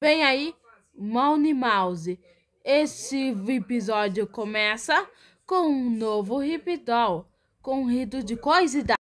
Vem aí, Money Mouse. Esse episódio começa com um novo rip doll, com um rito de coisa